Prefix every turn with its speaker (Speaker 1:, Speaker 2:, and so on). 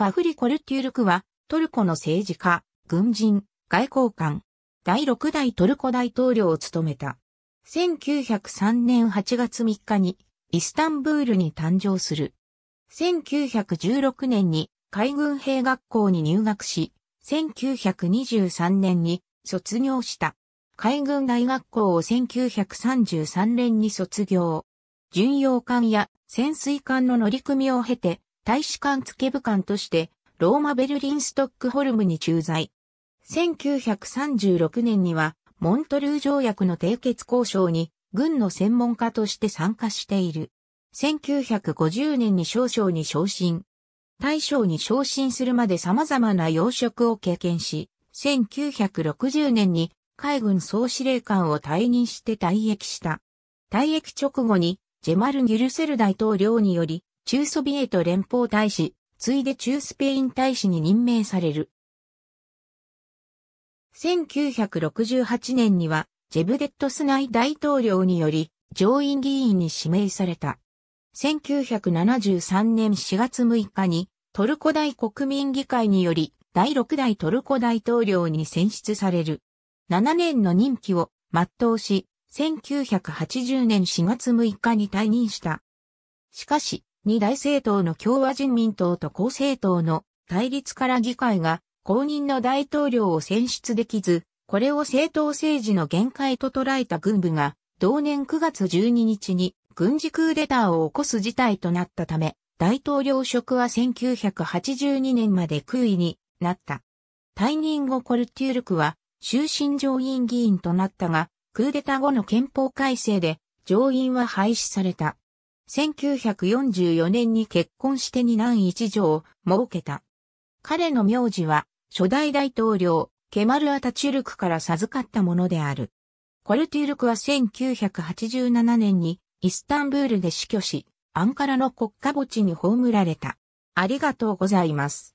Speaker 1: ファフリ・コルテュルクは、トルコの政治家、軍人、外交官、第6代トルコ大統領を務めた。1903年8月3日に、イスタンブールに誕生する。1916年に海軍兵学校に入学し、1923年に卒業した。海軍大学校を1933年に卒業。巡洋艦や潜水艦の乗組を経て、大使館付部官として、ローマ・ベルリン・ストックホルムに駐在。1936年には、モントルー条約の締結交渉に、軍の専門家として参加している。1950年に少将に昇進。大将に昇進するまで様々な要職を経験し、1960年に海軍総司令官を退任して退役した。退役直後にジェマル・ギュルセル大統領により中ソビエト連邦大使、ついで中スペイン大使に任命される。1968年には、ジェブデットスナイ大統領により、上院議員に指名された。1973年4月6日に、トルコ大国民議会により、第6代トルコ大統領に選出される。7年の任期を全うし、1980年4月6日に退任した。しかし、二大政党の共和人民党と公正党の対立から議会が公認の大統領を選出できず、これを政党政治の限界と捉えた軍部が、同年9月12日に軍事クーデターを起こす事態となったため、大統領職は1982年まで空位になった。退任後コルテュルクは終身上院議員となったが、クーデター後の憲法改正で上院は廃止された。1944年に結婚して二男一女を設けた。彼の名字は、初代大統領、ケマル・アタチュルクから授かったものである。コルテュルクは1987年にイスタンブールで死去し、アンカラの国家墓地に葬られた。ありがとうございます。